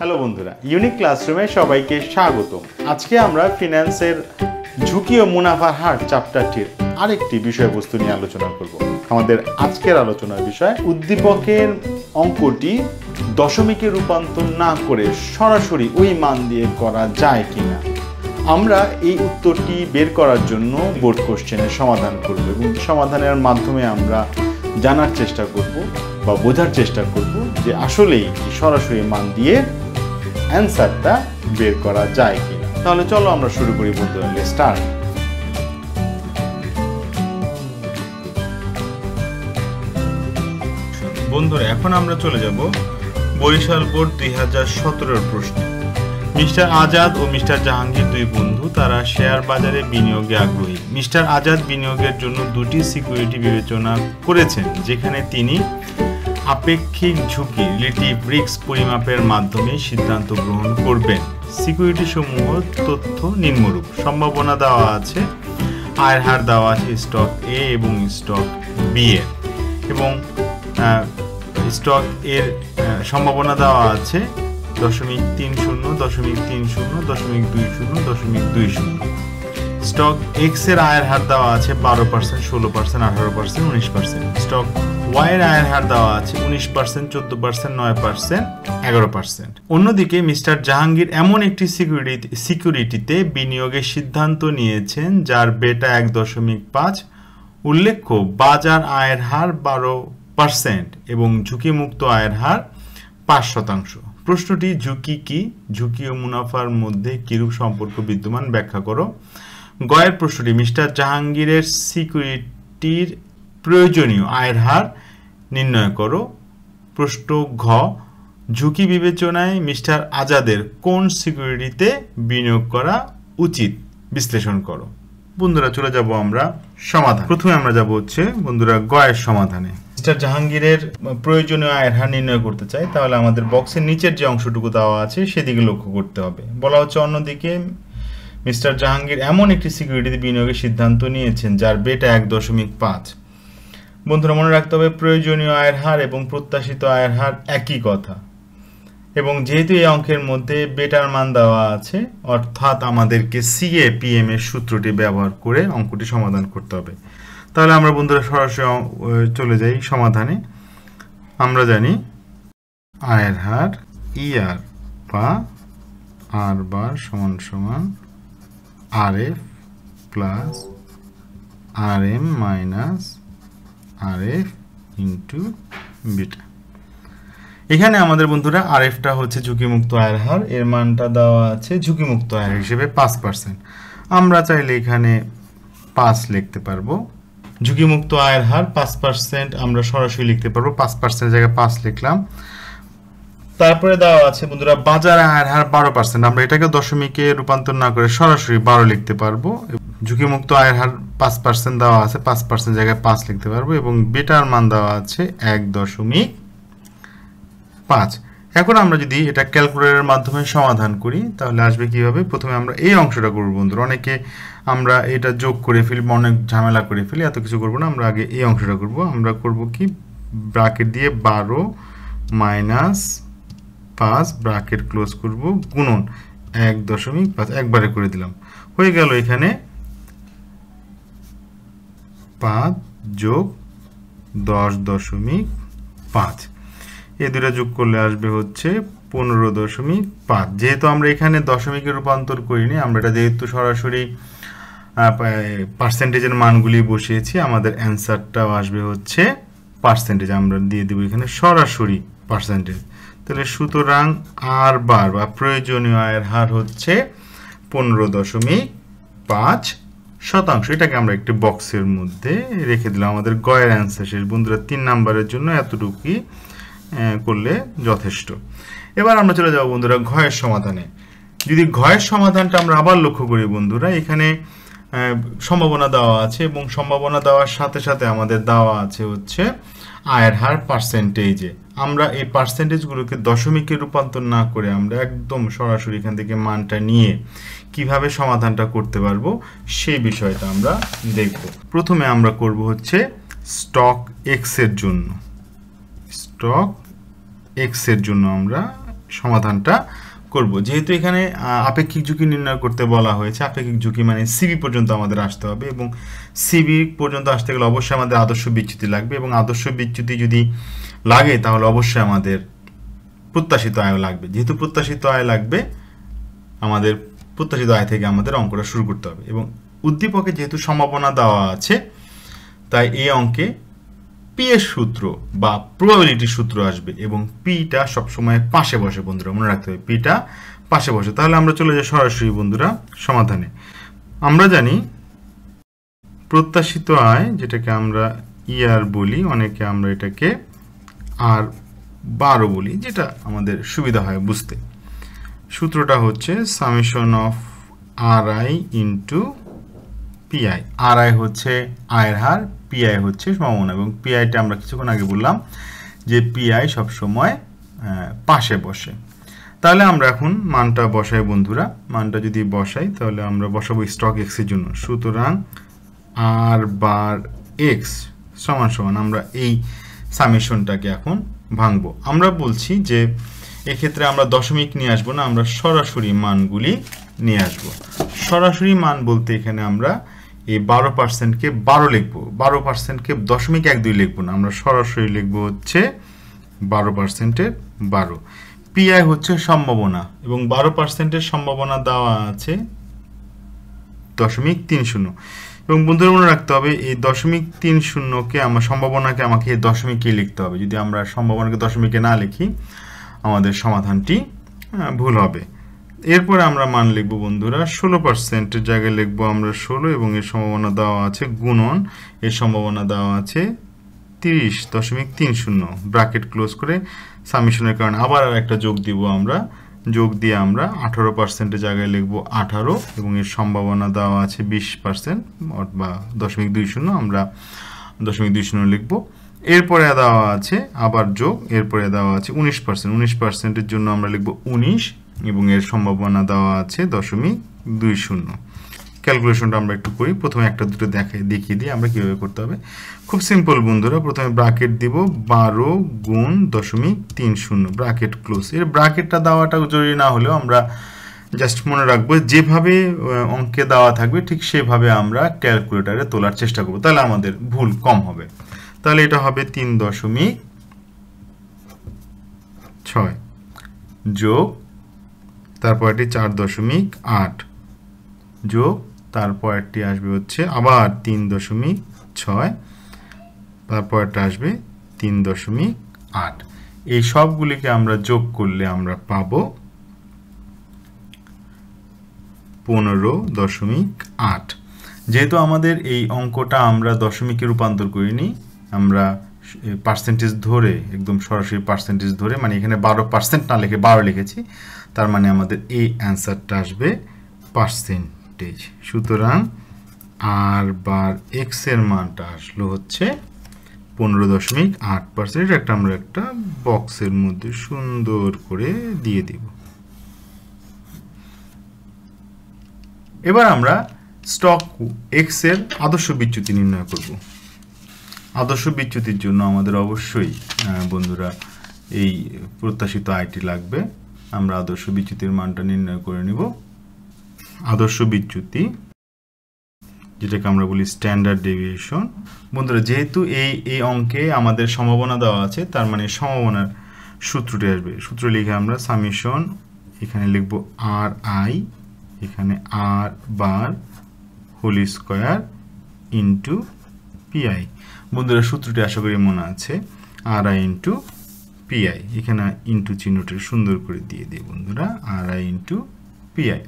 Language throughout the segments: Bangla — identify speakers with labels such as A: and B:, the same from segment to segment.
A: হ্যালো বন্ধুরা ইউনিক ক্লাসরুমে সবাইকে স্বাগত আজকে আমরা ফিন্যান্সের ঝুঁকি ও মুনাফার হার চ্যাপ্টারটির আরেকটি বিষয়বস্তু নিয়ে আলোচনা করব আমাদের আজকের আলোচনার বিষয় উদ্দীপকের অঙ্কটি দশমিকে রূপান্তর না করে সরাসরি ওই মান দিয়ে করা যায় কিনা আমরা এই উত্তরটি বের করার জন্য বোর্ড কোশ্চেনের সমাধান করব এবং সমাধানের মাধ্যমে আমরা জানার চেষ্টা করব বা বোঝার চেষ্টা করব যে আসলেই সরাসরি মান দিয়ে অ্যান্সারটা বের করা যায় কিনা তাহলে চলো আমরা শুরু করি বন্ধুরা স্টার বন্ধুরা এখন আমরা চলে যাব বরিশাল বোর্ড দুই হাজার সতেরোর প্রশ্ন মিস্টার আজাদ ও মিস্টার জাহাঙ্গীর দুই বন্ধু তারা শেয়ার বাজারে বিনিয়োগে আগ্রহী মিস্টার আজাদ বিনিয়োগের জন্য দুটি সিকিউরিটি বিবেচনা করেছেন যেখানে তিনি আপেক্ষিক ঝুঁকি রিলেটিভ রিক্স পরিমাপের মাধ্যমে সিদ্ধান্ত গ্রহণ করবেন সিকিউরিটি সমূহ তথ্য নিম্নরূপ সম্ভাবনা দেওয়া আছে আয়ের হার দেওয়া আছে স্টক এ এবং স্টক বি এর এবং স্টক এর সম্ভাবনা দেওয়া আছে দশমিক তিন শূন্য দশমিক তিন শূন্য দশমিক দুই শূন্য দশমিক দুই শূন্য স্টক এক্স এর আয়ের হার দেওয়া আছে বারো পার্সেন্ট ষোলো পার্সেন্ট আঠারো পার্সেন্ট উনিশ পার্সেন্ট স্টক ওয়াই এর আয়ের হার দেওয়া আছে উনিশ পার্সেন্ট চোদ্দ পার্সেন্ট নয় পার্সেন্ট এগারো পার্সেন্ট অন্যদিকে মিস্টার জাহাঙ্গীর এমন একটি সিকিউরিটি সিকিউরিটিতে বিনিয়োগের সিদ্ধান্ত নিয়েছেন যার বেটা এক দশমিক পাঁচ উল্লেখ্য বাজার আয়ের হার বারো পার্সেন্ট এবং ঝুঁকিমুক্ত আয়ের হার পাঁচ শতাংশ প্রশ্নটি ঝুঁকি কি ঝুঁকি ও মুনাফার মধ্যে কিরূপ সম্পর্ক বিদ্যমান ব্যাখ্যা করো গয়ের প্রশ্নটি মিস্টার জাহাঙ্গীরের সিকিউরিটির প্রয়োজনীয় আয়ের হার নির্ণয় করো প্রশ্ন ঘ ঝুঁকি বিবেচনায় মিস্টার আজাদের কোন সিকিউরিটিতে বিনিয়োগ করা উচিত বিশ্লেষণ করো বন্ধুরা চলে যাব আমরা সমাধান প্রথমে আমরা যাব হচ্ছে বন্ধুরা গয়ের সমাধানে মিস্টার জাহাঙ্গীরের প্রয়োজনীয় আয়ের হার নির্ণয় করতে চাই তাহলে আমাদের বক্সের নিচের যে অংশটুকু দেওয়া আছে সেদিকে লক্ষ্য করতে হবে বলা হচ্ছে অন্যদিকে মিস্টার জাহাঙ্গীর এমন একটি সিকিউরিটিতে বিনিয়োগের সিদ্ধান্ত নিয়েছেন যার বেটা এক দশমিক পাঁচ বন্ধুরা মনে রাখতে হবে প্রয়োজনীয় আয়ের হার এবং প্রত্যাশিত আয়ের হার একই কথা এবং যেহেতু এই অঙ্কের মধ্যে বেটার মান দেওয়া আছে অর্থাৎ আমাদেরকে সিএ পিএম এর সূত্রটি ব্যবহার করে অঙ্কটি সমাধান করতে হবে তাহলে আমরা বন্ধুরা সরাসরি চলে যাই সমাধানে আমরা জানি আয়ের হার ইয়ার e বা আর বার সমান সমান R F plus R M minus R F into beta এখানে আমাদের বন্ধুরা আর এফটা হচ্ছে ঝুঁকিমুক্ত আয়ের হার এর মানটা দেওয়া আছে ঝুঁকিমুক্ত আয়ের হিসেবে পাঁচ পার্সেন্ট আমরা চাইলে এখানে পাঁচ লিখতে পারবো ঝুঁকিমুক্ত আয়ের হার পাঁচ পার্সেন্ট আমরা সরাসরি লিখতে পারবো পাঁচ পার্সেন্ট জায়গায় পাঁচ লিখলাম তারপরে দেওয়া আছে বন্ধুরা বাজার আয়ের হার বারো পার্সেন্ট আমরা এটাকে দশমিকে রূপান্তর না করে সরাসরি বারো লিখতে পারবো ঝুঁকিমুক্ত আয়ের হার পাঁচ পার্সেন্ট দেওয়া আছে পাঁচ পার্সেন্ট জায়গায় পাঁচ লিখতে পারবো এবং বেটার মান দেওয়া আছে এক দশমিক পাঁচ এখন আমরা যদি এটা ক্যালকুলেটারের মাধ্যমে সমাধান করি তাহলে আসবে কীভাবে প্রথমে আমরা এই অংশটা করবো বন্ধুরা অনেকে আমরা এটা যোগ করে ফেলি অনেক ঝামেলা করে ফেলি এত কিছু করবো না আমরা আগে এই অংশটা করব আমরা করব কি ব্রাকেট দিয়ে বারো মাইনাস পাঁচ ব্রাকেট ক্লোজ করব গুণন এক দশমিক পাঁচ একবারে করে দিলাম হয়ে গেল এখানে পাঁচ যোগ দশ দশমিক পাঁচ এ দুটা যোগ করলে আসবে হচ্ছে পনেরো দশমিক পাঁচ যেহেতু আমরা এখানে দশমিকে রূপান্তর করিনি আমরা এটা যেহেতু সরাসরি পার্সেন্টেজের মানগুলি বসিয়েছি আমাদের অ্যান্সারটাও আসবে হচ্ছে পার্সেন্টেজ আমরা দিয়ে দেবো এখানে সরাসরি পার্সেন্টেজ তাহলে সুতরাং আর বার বা প্রয়োজনীয় আয়ের হার হচ্ছে পনেরো দশমিক পাঁচ শতাংশ এটাকে আমরা একটি বক্সের মধ্যে রেখে দিলাম আমাদের গয়ের অ্যান্সার শেষ বন্ধুরা তিন নাম্বারের জন্য এতটুকুই করলে যথেষ্ট এবার আমরা চলে যাবো বন্ধুরা ঘয়ের সমাধানে যদি ঘয়ের সমাধানটা আমরা আবার লক্ষ্য করি বন্ধুরা এখানে সম্ভাবনা দেওয়া আছে এবং সম্ভাবনা দেওয়ার সাথে সাথে আমাদের দেওয়া আছে হচ্ছে আয়ের হার পার্সেন্টেজে আমরা এই পার্সেন্টেজগুলোকে দশমিকে রূপান্তর না করে আমরা একদম সরাসরি এখান থেকে মানটা নিয়ে কিভাবে সমাধানটা করতে পারবো সেই বিষয়টা আমরা দেখব প্রথমে আমরা করব হচ্ছে স্টক এক্সের জন্য স্টক এক্সের জন্য আমরা সমাধানটা করব যেহেতু এখানে আপেক্ষিক ঝুঁকি নির্ণয় করতে বলা হয়েছে আপেক্ষিক ঝুঁকি মানে সিবি পর্যন্ত আমাদের আসতে হবে এবং সিবি পর্যন্ত আসতে গেলে অবশ্যই আমাদের আদর্শ বিচ্যুতি লাগবে এবং আদর্শ বিচ্যুতি যদি লাগে তাহলে অবশ্যই আমাদের প্রত্যাশিত আয় লাগবে যেহেতু প্রত্যাশিত আয় লাগবে আমাদের প্রত্যাশিত আয় থেকে আমাদের অঙ্কটা শুরু করতে হবে এবং উদ্দীপকে যেহেতু সম্ভাবনা দেওয়া আছে তাই এই অঙ্কে পি এর সূত্র বা প্রবাবিলিটির সূত্র আসবে এবং পিটা সবসময় পাশে বসে বন্ধুরা মনে রাখতে হবে পিটা পাশে বসে তাহলে আমরা চলে যাই সরাসরি বন্ধুরা সমাধানে আমরা জানি প্রত্যাশিত আয় যেটাকে আমরা ইয়ার e বলি অনেকে আমরা এটাকে আর বারো বলি যেটা আমাদের সুবিধা হয় বুঝতে সূত্রটা হচ্ছে summation of R I into PI R I হচ্ছে আয়ের হার পিআই হচ্ছে সম্ভাবনা এবং পিআইটা আমরা কিছুক্ষণ আগে বললাম যে পিআই সবসময় পাশে বসে তাহলে আমরা এখন মানটা বসাই বন্ধুরা মানটা যদি বসাই তাহলে আমরা বসাবো স্টক এক্সের জন্য সুতরাং আর বার এক্স সমান সমান আমরা এই সামেশনটাকে এখন ভাঙবো আমরা বলছি যে এক্ষেত্রে আমরা দশমিক নিয়ে আসবো না আমরা সরাসরি মানগুলি নিয়ে আসবো সরাসরি মান বলতে এখানে আমরা এই বারো পার্সেন্টকে বারো লিখবো বারো পার্সেন্টকে দশমিক এক দুই লিখবো না আমরা সরাসরি লিখবো হচ্ছে বারো পার্সেন্টের বারো পিআই হচ্ছে সম্ভাবনা এবং বারো পার্সেন্টের সম্ভাবনা দেওয়া আছে দশমিক তিন শূন্য এবং বন্ধুরা মনে রাখতে হবে এই দশমিক তিন শূন্যকে আমার সম্ভাবনাকে আমাকে দশমিকে লিখতে হবে যদি আমরা সম্ভাবনাকে দশমিকে না লিখি আমাদের সমাধানটি ভুল হবে এরপরে আমরা মান লিখব বন্ধুরা ষোলো পার্সেন্টের জায়গায় লিখব আমরা ষোলো এবং এর সম্ভাবনা দেওয়া আছে গুণন এর সম্ভাবনা দেওয়া আছে তিরিশ দশমিক তিন শূন্য ব্রাকেট ক্লোজ করে সামিশনের কারণে আবার আর একটা যোগ দিব আমরা যোগ দিয়ে আমরা আঠারো পার্সেন্টের জায়গায় লিখব আঠারো এবং এর সম্ভাবনা দেওয়া আছে বিশ পার্সেন্ট বা দশমিক দুই শূন্য আমরা দশমিক দুই শূন্য লিখব এরপরে দেওয়া আছে আবার যোগ এরপরে দেওয়া আছে উনিশ পার্সেন্ট উনিশ পার্সেন্টের জন্য আমরা লিখব উনিশ এবং এর সম্ভাবনা দেওয়া আছে দশমিক দুই শূন্য ক্যালকুলেশনটা আমরা একটু করি প্রথমে একটা দুটো দেখাই দেখিয়ে দিই আমরা কীভাবে করতে হবে খুব সিম্পল বন্ধুরা প্রথমে ব্রাকেট দিব বারো গুণ দশমিক তিন শূন্য ব্রাকেট ক্লোজ এর ব্রাকেটটা দেওয়াটা জরুরি না হলেও আমরা জাস্ট মনে রাখবো যেভাবে অঙ্কে দেওয়া থাকবে ঠিক সেভাবে আমরা ক্যালকুলেটারে তোলার চেষ্টা করব তাহলে আমাদের ভুল কম হবে তাহলে এটা হবে তিন দশমিক ছয় যোগ এটি চার দশমিক আট যোগ একটি আসবে হচ্ছে আবার তিন দশমিক ছয় তারপরটা আসবে তিন দশমিক আট এই সবগুলিকে আমরা যোগ করলে আমরা পাব পনেরো দশমিক আট যেহেতু আমাদের এই অঙ্কটা আমরা দশমিকে রূপান্তর করিনি আমরা পার্সেন্টেজ ধরে একদম সরাসরি পার্সেন্টেজ ধরে মানে এখানে বারো পার্সেন্ট না লিখে বারো লিখেছি তার মানে আমাদের এই অ্যান্সারটা আসবে পার্সেন্টেজ সুতরাং আর বার এক্সের মানটা আসলো হচ্ছে পনেরো দশমিক আট পার্সেন্ট একটা আমরা একটা বক্সের মধ্যে সুন্দর করে দিয়ে দিব এবার আমরা স্টক এক্সের আদর্শ বিচ্যুতি নির্ণয় করব আদর্শ বিচ্যুতির জন্য আমাদের অবশ্যই বন্ধুরা এই প্রত্যাশিত আইটি লাগবে আমরা আদর্শ বিচ্যুতির মানটা নির্ণয় করে নিব আদর্শ বিচ্যুতি যেটাকে আমরা বলি স্ট্যান্ডার্ড ডেভিয়েশন বন্ধুরা যেহেতু এই এই অঙ্কে আমাদের সম্ভাবনা দেওয়া আছে তার মানে সম্ভাবনার সূত্রটি আসবে সূত্র লিখে আমরা সামিশন এখানে লিখব আর আই এখানে R bar whole square into PI বন্ধুরা সূত্রটি আশা করি মনে আছে আর আই ইন্টু পিআই এখানে ইন্টু চিহ্নটা সুন্দর করে দিয়ে দিই বন্ধুরা আর আই ইন্টু পিআই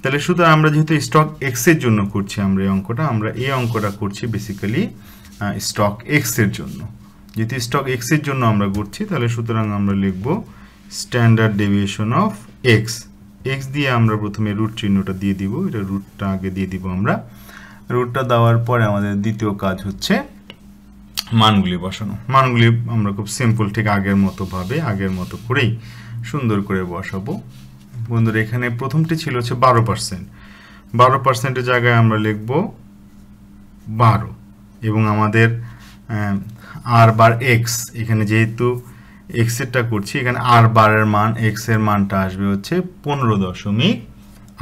A: তাহলে শুধু আমরা যেহেতু স্টক এক্সের জন্য করছি আমরা এই অঙ্কটা আমরা এই অঙ্কটা করছি বেসিক্যালি স্টক এক্সের জন্য যেহেতু স্টক এক্সের জন্য আমরা করছি তাহলে সুতরাং আমরা লিখব standard deviation of X X দিয়ে আমরা প্রথমে রুট চিহ্নটা দিয়ে দিব এটা রুটটা আগে দিয়ে দিব আমরা রুটটা দেওয়ার পরে আমাদের দ্বিতীয় কাজ হচ্ছে মানগুলি বসানো মানগুলি আমরা খুব সিম্পল ঠিক আগের মতোভাবে আগের মতো করেই সুন্দর করে বসাবো বন্ধুরা এখানে প্রথমটি ছিল হচ্ছে বারো পার্সেন্ট বারো পার্সেন্টের জায়গায় আমরা লিখব বারো এবং আমাদের আর বার এক্স এখানে যেহেতু এক্সেরটা করছি এখানে আর বারের মান এক্সের মানটা আসবে হচ্ছে পনেরো দশমিক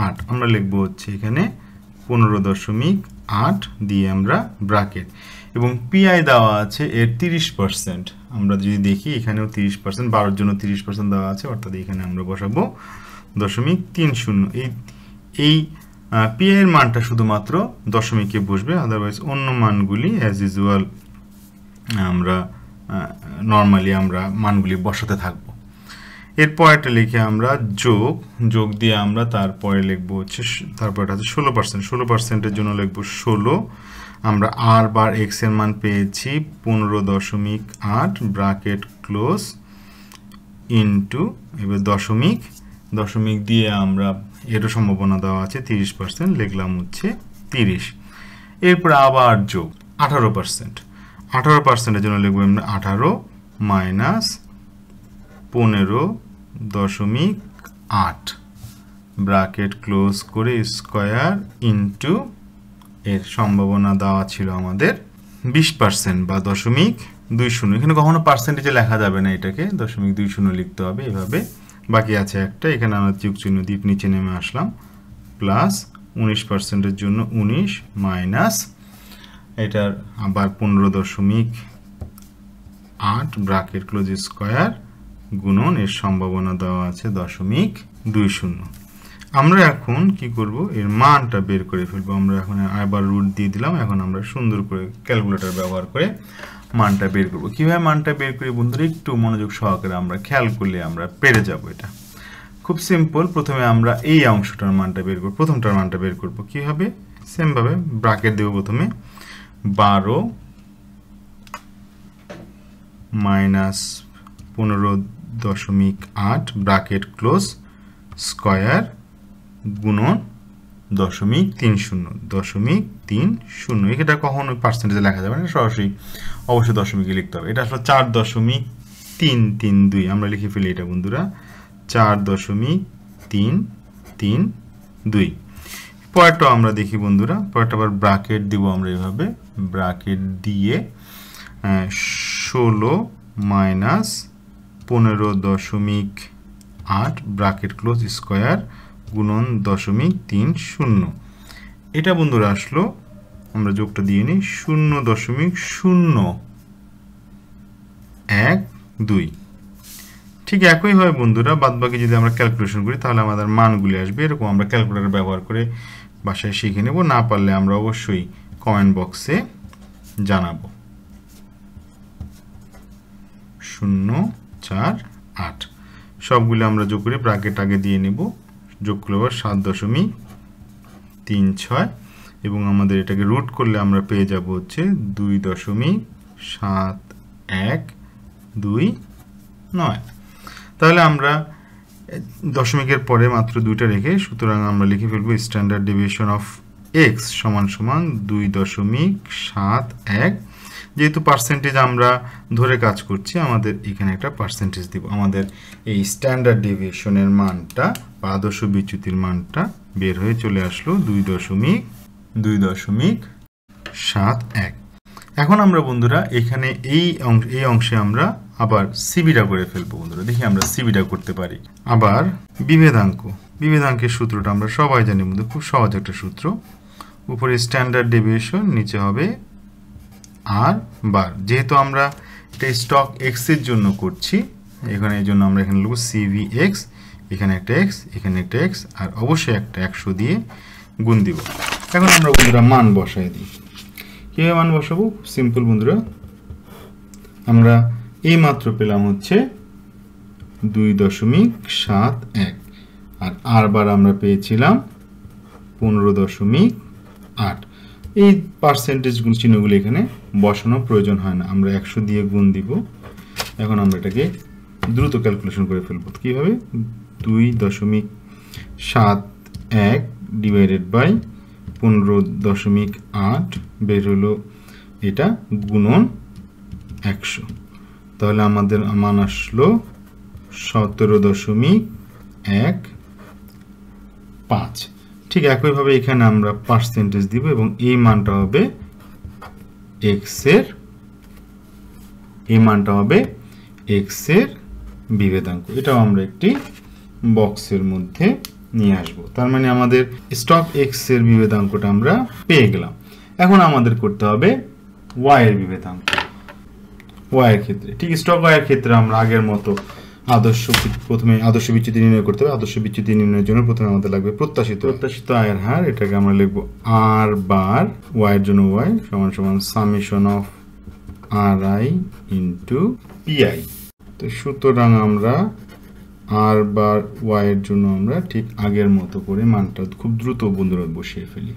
A: আট আমরা লিখবো হচ্ছে এখানে পনেরো দশমিক আট দিয়ে আমরা ব্রাকেট এবং পিআই দেওয়া আছে এর তিরিশ পার্সেন্ট আমরা যদি দেখি এখানেও তিরিশ পার্সেন্ট বারোর জন্য তিরিশ পার্সেন্ট দেওয়া আছে অর্থাৎ এখানে আমরা বসাবো দশমিক তিন শূন্য এই এই পিআইয়ের মানটা শুধুমাত্র দশমিকে বসবে আদারওয়াইজ অন্য মানগুলি অ্যাজ ইউজুয়াল আমরা নর্মালি আমরা মানগুলি বসাতে থাকব এর পরেরটা লিখে আমরা যোগ যোগ দিয়ে আমরা তারপরে লিখবো হচ্ছে তারপরে হচ্ছে ষোলো পার্সেন্ট ষোলো পার্সেন্টের জন্য লিখবো ষোলো আমরা আর বার এক্স এর মান পেয়েছি পনেরো দশমিক আট ব্রাকেট ক্লোজ ইন্টু এবার দশমিক দশমিক দিয়ে আমরা এরও সম্ভাবনা দেওয়া আছে তিরিশ পার্সেন্ট লিখলাম হচ্ছে তিরিশ এরপর আবার যোগ আঠারো পার্সেন্ট আঠারো পার্সেন্টের জন্য লিখবো আমরা আঠারো মাইনাস পনেরো দশমিক আট ব্রাকেট ক্লোজ করে স্কোয়ার ইন্টু এর সম্ভাবনা দেওয়া ছিল আমাদের বিশ পার্সেন্ট বা দশমিক দুই শূন্য এখানে কখনো পার্সেন্টেজে লেখা যাবে না এটাকে দশমিক দুই শূন্য লিখতে হবে এভাবে বাকি আছে একটা এখানে আমরা চুক চিহ্ন দ্বীপ নিচে নেমে আসলাম প্লাস উনিশ পার্সেন্টের জন্য উনিশ মাইনাস এটার আবার পনেরো দশমিক আট ব্রাকেট ক্লোজ স্কোয়ার গুণন এর সম্ভাবনা দেওয়া আছে দশমিক দুই শূন্য আমরা এখন কি করব এর মানটা বের করে ফেলবো আমরা এখন আইবার রুট দিয়ে দিলাম এখন আমরা সুন্দর করে ক্যালকুলেটর ব্যবহার করে মানটা বের করব কীভাবে মানটা বের করি বন্ধুরা একটু মনোযোগ সহকারে আমরা খেয়াল করলে আমরা পেরে যাব এটা খুব সিম্পল প্রথমে আমরা এই অংশটার মানটা বের করব প্রথমটার মানটা বের করব কি হবে সেমভাবে ব্রাকেট দেব প্রথমে বারো মাইনাস পনেরো দশমিক আট ব্রাকেট ক্লোজ স্কয়ার গুণন দশমিক তিন শূন্য দশমিক তিন শূন্য এটা কখনো পার্সেন্টেজে লেখা যাবে না সরাসরি অবশ্যই দশমিকে লিখতে হবে এটা আসলে চার দশমিক তিন তিন দুই আমরা লিখে ফেলি এটা বন্ধুরা চার দশমিক তিন তিন দুই পরেরটা আমরা দেখি বন্ধুরা পরেরটা আবার ব্রাকেট দিব আমরা এভাবে ব্রাকেট দিয়ে ষোলো মাইনাস পনেরো দশমিক আট ব্রাকেট ক্লোজ স্কোয়ার গুণন দশমিক তিন শূন্য এটা বন্ধুরা আসলো আমরা যোগটা দিয়ে নিই শূন্য দশমিক শূন্য এক দুই ঠিক একই হয় বন্ধুরা বাদবাকি যদি আমরা ক্যালকুলেশন করি তাহলে আমাদের মানগুলি আসবে এরকম আমরা ক্যালকুলেটার ব্যবহার করে বাসায় শিখে নেব না পারলে আমরা অবশ্যই কমেন্ট বক্সে জানাবো শূন্য চার আট সবগুলি আমরা যোগ করে ব্রাকেট আগে দিয়ে নেব যোগ করলে সাত দশমিক তিন ছয় এবং আমাদের এটাকে রুট করলে আমরা পেয়ে যাব হচ্ছে দুই দশমিক সাত এক দুই নয় তাহলে আমরা দশমিকের পরে মাত্র দুইটা রেখে সুতরাং আমরা লিখে ফেলব স্ট্যান্ডার্ড ডেভিয়েশন অফ এক্স সমান সমান দুই দশমিক সাত এক যেহেতু পার্সেন্টেজ আমরা ধরে কাজ করছি আমাদের এখানে একটা পার্সেন্টেজ দিব আমাদের এই স্ট্যান্ডার্ড ডেভিয়েশনের মানটা বা আদর্শ বিচ্যুতির মানটা বের হয়ে চলে আসলো দুই দশমিক দুই দশমিক সাত এক এখন আমরা বন্ধুরা এখানে এই অংশ এই অংশে আমরা আবার সিবিটা করে ফেলবো বন্ধুরা দেখি আমরা সিবিটা করতে পারি আবার বিভেদাঙ্ক বিভেদাঙ্কের সূত্রটা আমরা সবাই জানি বন্ধু খুব সহজ একটা সূত্র উপরে স্ট্যান্ডার্ড ডেভিয়েশন নিচে হবে আর বার যেহেতু আমরা এটা স্টক এক্সের জন্য করছি এখানে এই জন্য আমরা এখানে লিখব সিভি এক্স এখানে একটা এক্স এখানে একটা এক্স আর অবশ্যই একটা একশো দিয়ে গুণ দিব এখন আমরা বন্ধুরা মান বসাই দিই কীভাবে মান বসাবো সিম্পল বন্ধুরা আমরা এই মাত্র পেলাম হচ্ছে দুই দশমিক সাত এক আর আর বার আমরা পেয়েছিলাম পনেরো দশমিক আট এই পার্সেন্টেজ গুণ চিহ্নগুলো এখানে বসানো প্রয়োজন হয় না আমরা একশো দিয়ে গুণ দিব এখন আমরা এটাকে দ্রুত ক্যালকুলেশন করে ফেলব কীভাবে দুই দশমিক সাত এক ডিভাইডেড বাই পনেরো দশমিক আট বের হলো এটা গুণন একশো তাহলে আমাদের মান আসলো সতেরো দশমিক এক পাঁচ ঠিক একইভাবে এখানে আমরা পার্সেন্টেজ দিব এবং এই মানটা হবে এক্সের এই মানটা হবে এক্সের বিভেদাঙ্ক এটাও আমরা একটি বক্সের মধ্যে নিয়ে আসব তার মানে আমাদের স্টক এক্সের বিভেদাঙ্কটা আমরা পেয়ে গেলাম এখন আমাদের করতে হবে ওয়াই এর বিভেদাঙ্ক ওয়াইয়ের ক্ষেত্রে ঠিক স্টক ওয়াই এর ক্ষেত্রে আমরা আগের মতো আদর্শ প্রথমে আদর্শ বিচ্ছেদ নির্ণয় করতে হবে আদর্শ বিচ্ছেদ নির্ণয়ের জন্য প্রথমে আমাদের লাগবে প্রত্যাশিত প্রত্যাশিত আয়ের হার এটাকে আমরা লিখব আর বার ওয়াইয়ের জন্য ওয়াই সমান সমান summation of R I into PI তো সুতরাং আমরা আর বার ওয়াইয়ের জন্য আমরা ঠিক আগের মতো করে মানটা খুব দ্রুত বন্ধুরা বসিয়ে ফেলি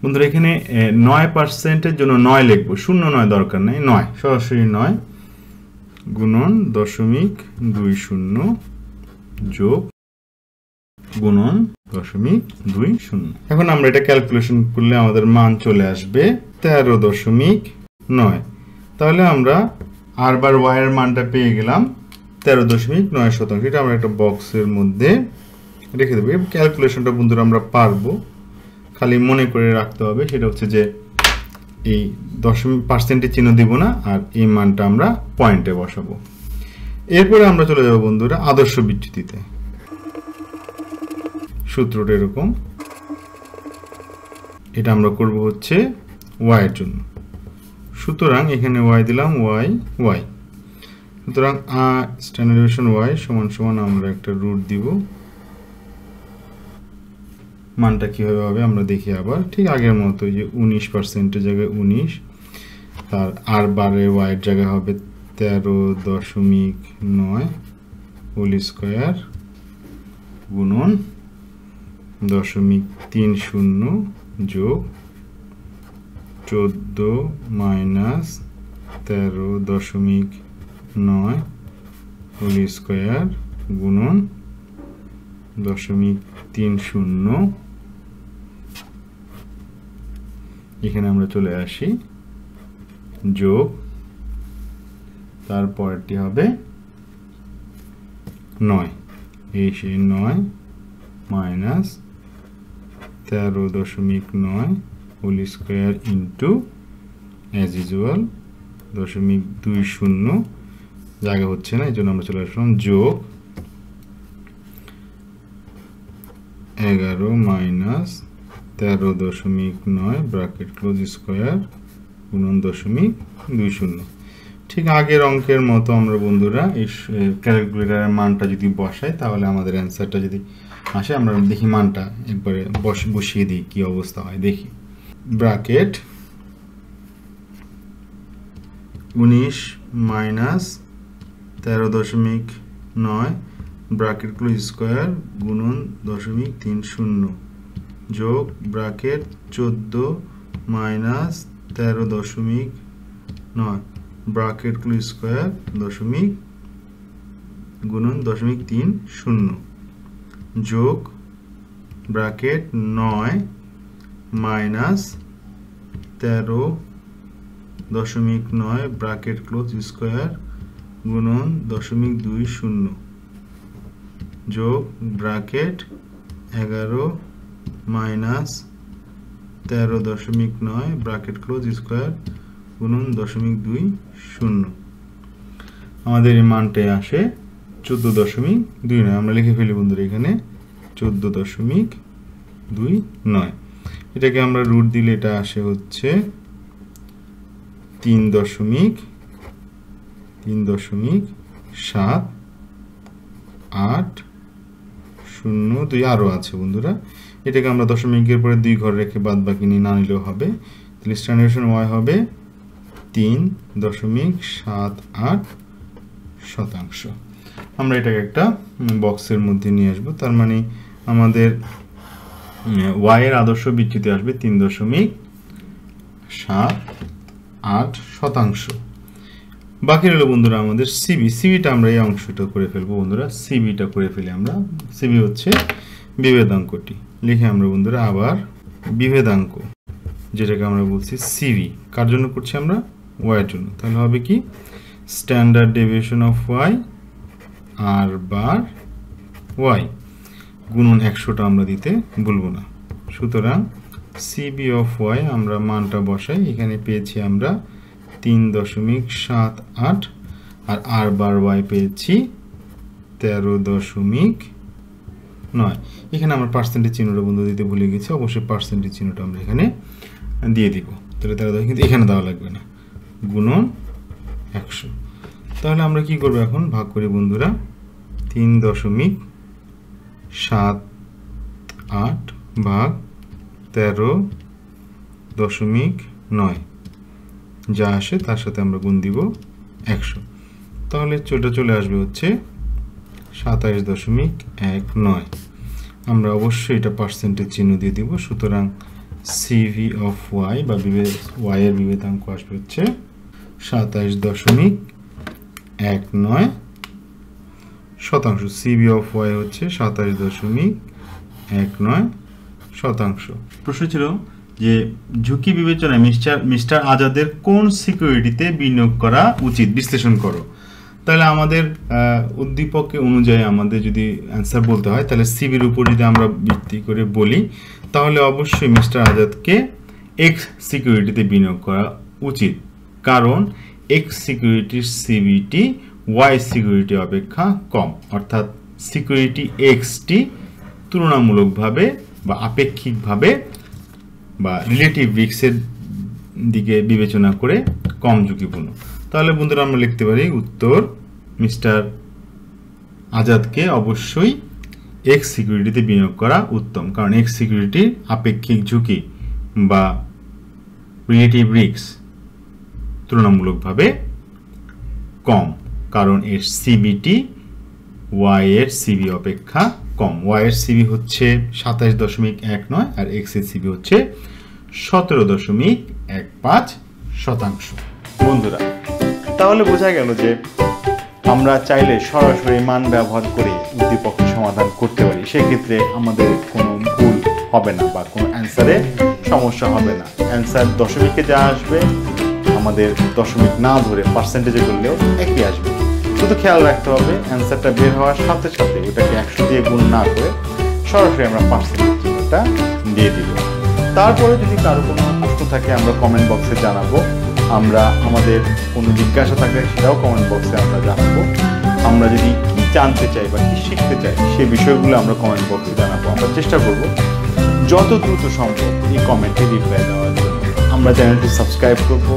A: বন্ধুরা এখানে নয় পার্সেন্টের জন্য নয় লিখবো শূন্য নয় দরকার নেই নয় সরাসরি নয় গুণন দশমিক দুই শূন্য যোগ গুণন দশমিক দুই শূন্য এখন আমরা এটা ক্যালকুলেশন করলে আমাদের মান চলে আসবে তেরো দশমিক নয় তাহলে আমরা আর বার ওয়াইয়ের মানটা পেয়ে গেলাম তেরো দশমিক নয় শতাংশ এটা আমরা একটা বক্সের মধ্যে রেখে দেবো ক্যালকুলেশনটা বন্ধুরা আমরা পারবো খালি মনে করে রাখতে হবে সেটা হচ্ছে যে এই দশমিক পার্সেন্টের চিহ্ন দিব না আর এই মানটা আমরা পয়েন্টে বসাবো এরপরে আমরা চলে যাব বন্ধুরা আদর্শ বিচ্যুতিতে সূত্রটা এরকম এটা আমরা করব হচ্ছে ওয়াইয়ের জন্য সুতরাং এখানে ওয়াই দিলাম ওয়াই ওয়াই সুতরাং স্ট্যান্ডার্ড ওয়াই সমান সমান আমরা একটা রুট দিব মানটা কীভাবে হবে আমরা দেখি আবার ঠিক আগের মতো যে উনিশ পার্সেন্টের জায়গায় উনিশ তার আর বারে ওয়াইয়ের জায়গায় হবে তেরো দশমিক নয় হোল স্কোয়ার গুণন দশমিক তিন শূন্য যোগ চোদ্দ মাইনাস তেরো দশমিক নয় হোল স্কোয়ার গুণন দশমিক তিন শূন্য এখানে আমরা চলে আসি যোগ তারপরটি হবে নয় এই সে নয় মাইনাস তেরো দশমিক নয় whole square into as usual দশমিক দুই শূন্য জায়গা হচ্ছে না এই জন্য আমরা চলে আসলাম যোগ এগারো মাইনাস তেরো দশমিক নয় ব্রাকেট ক্লোজ স্কোয়ার উনন দশমিক দুই শূন্য ঠিক আগের অঙ্কের মতো আমরা বন্ধুরা এই ক্যালকুলেটারের মানটা যদি বসাই তাহলে আমাদের অ্যান্সারটা যদি আসে আমরা দেখি মানটা একবারে বস বসিয়ে দিই কী অবস্থা হয় দেখি ব্রাকেট উনিশ মাইনাস তেরো দশমিক নয় ব্রাকেট ক্লোজ স্কোয়ার গুণন দশমিক তিন শূন্য যোগ ব্র্যাকেট চোদ্দো মাইনাস তেরো দশমিক নয় ব্রাকেটগুলো স্কোয়ার দশমিক গুণন দশমিক তিন শূন্য যোগ ব্র্যাকেট নয় মাইনাস তেরো দশমিক নয় ব্র্যাকেট ক্লোজ স্কোয়ার গুণন দশমিক দুই শূন্য যোগ ব্র্যাকেট এগারো মাইনাস তেরো দশমিক নয় ব্রাকেট ক্লোজ স্কোয়ার গুণন দশমিক দুই শূন্য আমাদের এই মানটায় আসে চোদ্দো দশমিক দুই নয় আমরা লিখে ফেলি বন্ধুরা এখানে চোদ্দো দশমিক দুই নয় এটাকে আমরা রুট দিলে এটা আসে হচ্ছে তিন দশমিক তিন দশমিক সাত আট শূন্য দুই আরও আছে বন্ধুরা এটাকে আমরা দশমিকের পরে দুই ঘর রেখে বাদ বাকি নিয়ে না নিলেও হবে তাহলে স্ট্যান্ডার্ডেশন ওয়াই হবে তিন দশমিক সাত আট শতাংশ আমরা এটাকে একটা বক্সের মধ্যে নিয়ে আসবো তার মানে আমাদের ওয়াইয়ের আদর্শ বিচ্যুতি আসবে তিন দশমিক সাত আট শতাংশ বাকি রইল বন্ধুরা আমাদের সিবি সিবিটা আমরা এই অংশটা করে ফেলবো বন্ধুরা সিবিটা করে ফেলি আমরা সিবি হচ্ছে বিবেদাঙ্কটি লিখে আমরা বন্ধুরা আবার বিভেদাঙ্ক যেটাকে আমরা বলছি সিভি কার জন্য করছি আমরা ওয়াইয়ের জন্য তাহলে হবে কি standard deviation of Y R bar Y গুণন একশোটা আমরা দিতে ভুলবো না সুতরাং সিবি অফ ওয়াই আমরা মানটা বসাই এখানে পেয়েছি আমরা তিন দশমিক সাত আট আর আর বার ওয়াই পেয়েছি তেরো দশমিক নয় এখানে আমরা পার্সেন্টেজ চিহ্নটা বন্ধু দিতে ভুলে গেছি অবশ্যই পার্সেন্টেজ চিহ্নটা আমরা এখানে দিয়ে দিব তাহলে তারা কিন্তু এখানে দেওয়া লাগবে না গুণন একশো তাহলে আমরা কি করব এখন ভাগ করি বন্ধুরা তিন দশমিক সাত আট ভাগ তেরো দশমিক নয় যা আসে তার সাথে আমরা গুণ দিব একশো তাহলে চোটা চলে আসবে হচ্ছে সাতাশ দশমিক এক নয় আমরা অবশ্যই এটা পার্সেন্টেজ চিহ্ন দিয়ে দিব সুতরাং সিভি অফ ওয়াই বা ওয়াই এর বিবেদাঙ্ক আসবে হচ্ছে সাতাশ দশমিক এক নয় শতাংশ সিবি অফ ওয়াই হচ্ছে সাতাশ দশমিক এক নয় শতাংশ প্রশ্ন ছিল যে ঝুঁকি বিবেচনায় মিস্টার মিস্টার আজাদের কোন সিকিউরিটিতে বিনিয়োগ করা উচিত বিশ্লেষণ করো তাহলে আমাদের উদ্দীপককে অনুযায়ী আমাদের যদি অ্যান্সার বলতে হয় তাহলে সিবির উপর যদি আমরা ভিত্তি করে বলি তাহলে অবশ্যই মিস্টার আজাদকে এক্স সিকিউরিটিতে বিনিয়োগ করা উচিত কারণ এক্স সিকিউরিটির সিবিটি ওয়াই সিকিউরিটি অপেক্ষা কম অর্থাৎ সিকিউরিটি এক্সটি তুলনামূলকভাবে বা আপেক্ষিকভাবে বা রিলেটিভ রিক্সের দিকে বিবেচনা করে কম ঝুঁকিপূর্ণ তাহলে বন্ধুরা আমরা লিখতে পারি উত্তর মিস্টার আজাদকে অবশ্যই এক্স সিকিউরিটিতে বিনিয়োগ করা উত্তম কারণ এক্স সিকিউরিটির আপেক্ষিক ঝুঁকি বা রিলেটিভ রিক্স তুলনামূলকভাবে কম কারণ এর সিবিটি ওয়াইয়ের সিবি অপেক্ষা কম ওয়াইয়ের সিবি হচ্ছে সাতাশ দশমিক এক নয় আর এক্সের সিবি হচ্ছে সতেরো দশমিক এক পাঁচ শতাংশ বন্ধুরা তাহলে বোঝা গেল যে আমরা চাইলে সরাসরি মান ব্যবহার করে উদ্দীপক সমাধান করতে পারি সেক্ষেত্রে আমাদের কোনো ভুল হবে না বা কোনো অ্যান্সারে সমস্যা হবে না অ্যান্সার দশমিকে যা আসবে আমাদের দশমিক না ধরে পার্সেন্টেজে করলেও একই আসবে শুধু খেয়াল রাখতে হবে অ্যান্সারটা বের হওয়ার সাথে সাথে ওটাকে একশো দিয়ে গুণ না করে সরাসরি আমরা পার্সেন্টেজ চিহ্নটা দিয়ে দিব তারপরে যদি কারো কোনো প্রশ্ন থাকে আমরা কমেন্ট বক্সে জানাবো আমরা আমাদের কোনো জিজ্ঞাসা থাকলে সেটাও কমেন্ট বক্সে আমরা জানাবো আমরা যদি কি জানতে চাই বা কী শিখতে চাই সে বিষয়গুলো আমরা কমেন্ট বক্সে জানাবো আমরা চেষ্টা করব যত দ্রুত সম্ভব এই কমেন্টে রিপ্লাই দেওয়ার জন্য আমরা চ্যানেলটি সাবস্ক্রাইব করব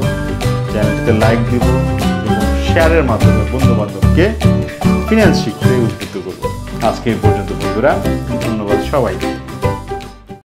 A: চ্যানেলটিতে লাইক দেব এবং শেয়ারের মাধ্যমে বন্ধুবান্ধবকে ফিনান্স শিখতে উদ্বুদ্ধ করব আজকে এই পর্যন্ত বন্ধুরা ধন্যবাদ সবাইকে